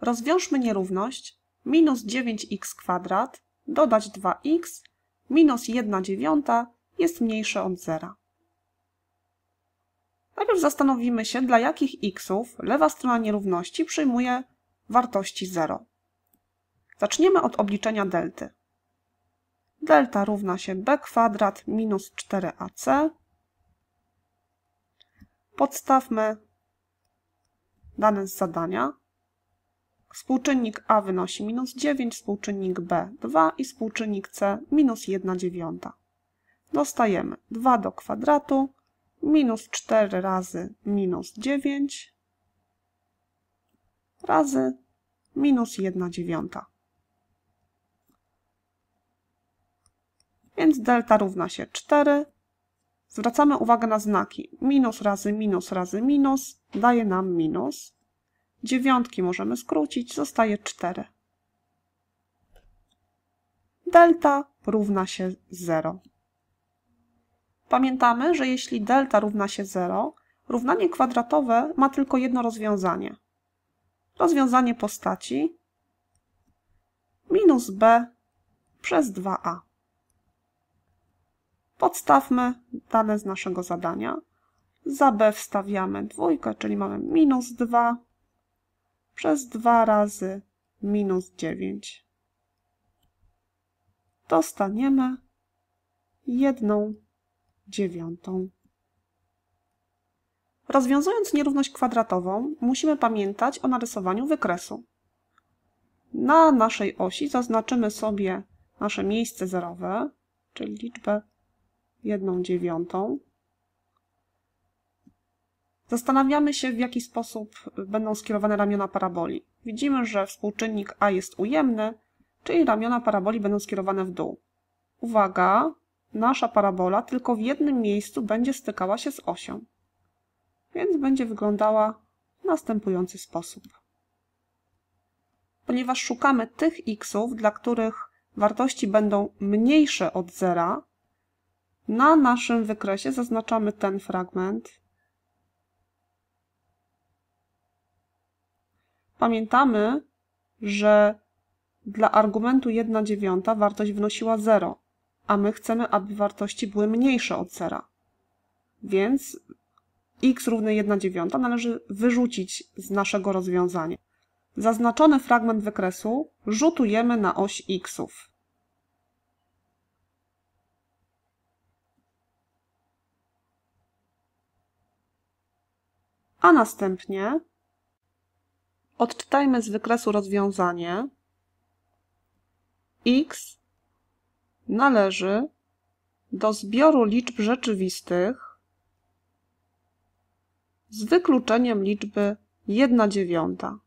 Rozwiążmy nierówność minus 9x kwadrat dodać 2x minus 1 dziewiąta jest mniejsze od zera. Najpierw zastanowimy się, dla jakich xów lewa strona nierówności przyjmuje wartości 0. Zaczniemy od obliczenia delty. Delta równa się b kwadrat minus 4ac. Podstawmy dane z zadania. Współczynnik A wynosi minus 9, współczynnik B 2 i współczynnik C minus 1 dziewiąta. Dostajemy 2 do kwadratu minus 4 razy minus 9 razy minus 1 dziewiąta. Więc delta równa się 4. Zwracamy uwagę na znaki. Minus razy minus razy minus daje nam minus. Dziewiątki możemy skrócić, zostaje 4. Delta równa się 0. Pamiętamy, że jeśli delta równa się 0, równanie kwadratowe ma tylko jedno rozwiązanie. Rozwiązanie postaci minus b przez 2a. Podstawmy dane z naszego zadania. Za b wstawiamy dwójkę, czyli mamy minus 2 przez 2 razy minus 9. Dostaniemy jedną dziewiątą. Rozwiązując nierówność kwadratową, musimy pamiętać o narysowaniu wykresu. Na naszej osi zaznaczymy sobie nasze miejsce zerowe, czyli liczbę 1 dziewiątą. Zastanawiamy się, w jaki sposób będą skierowane ramiona paraboli. Widzimy, że współczynnik a jest ujemny, czyli ramiona paraboli będą skierowane w dół. Uwaga, nasza parabola tylko w jednym miejscu będzie stykała się z osią, więc będzie wyglądała w następujący sposób. Ponieważ szukamy tych xów, dla których wartości będą mniejsze od zera, na naszym wykresie zaznaczamy ten fragment, Pamiętamy, że dla argumentu 1 dziewiąta wartość wynosiła 0, a my chcemy, aby wartości były mniejsze od 0. Więc x równy 1 dziewiąta należy wyrzucić z naszego rozwiązania. Zaznaczony fragment wykresu rzutujemy na oś xów. A następnie Odczytajmy z wykresu rozwiązanie. X należy do zbioru liczb rzeczywistych z wykluczeniem liczby 1 dziewiąta.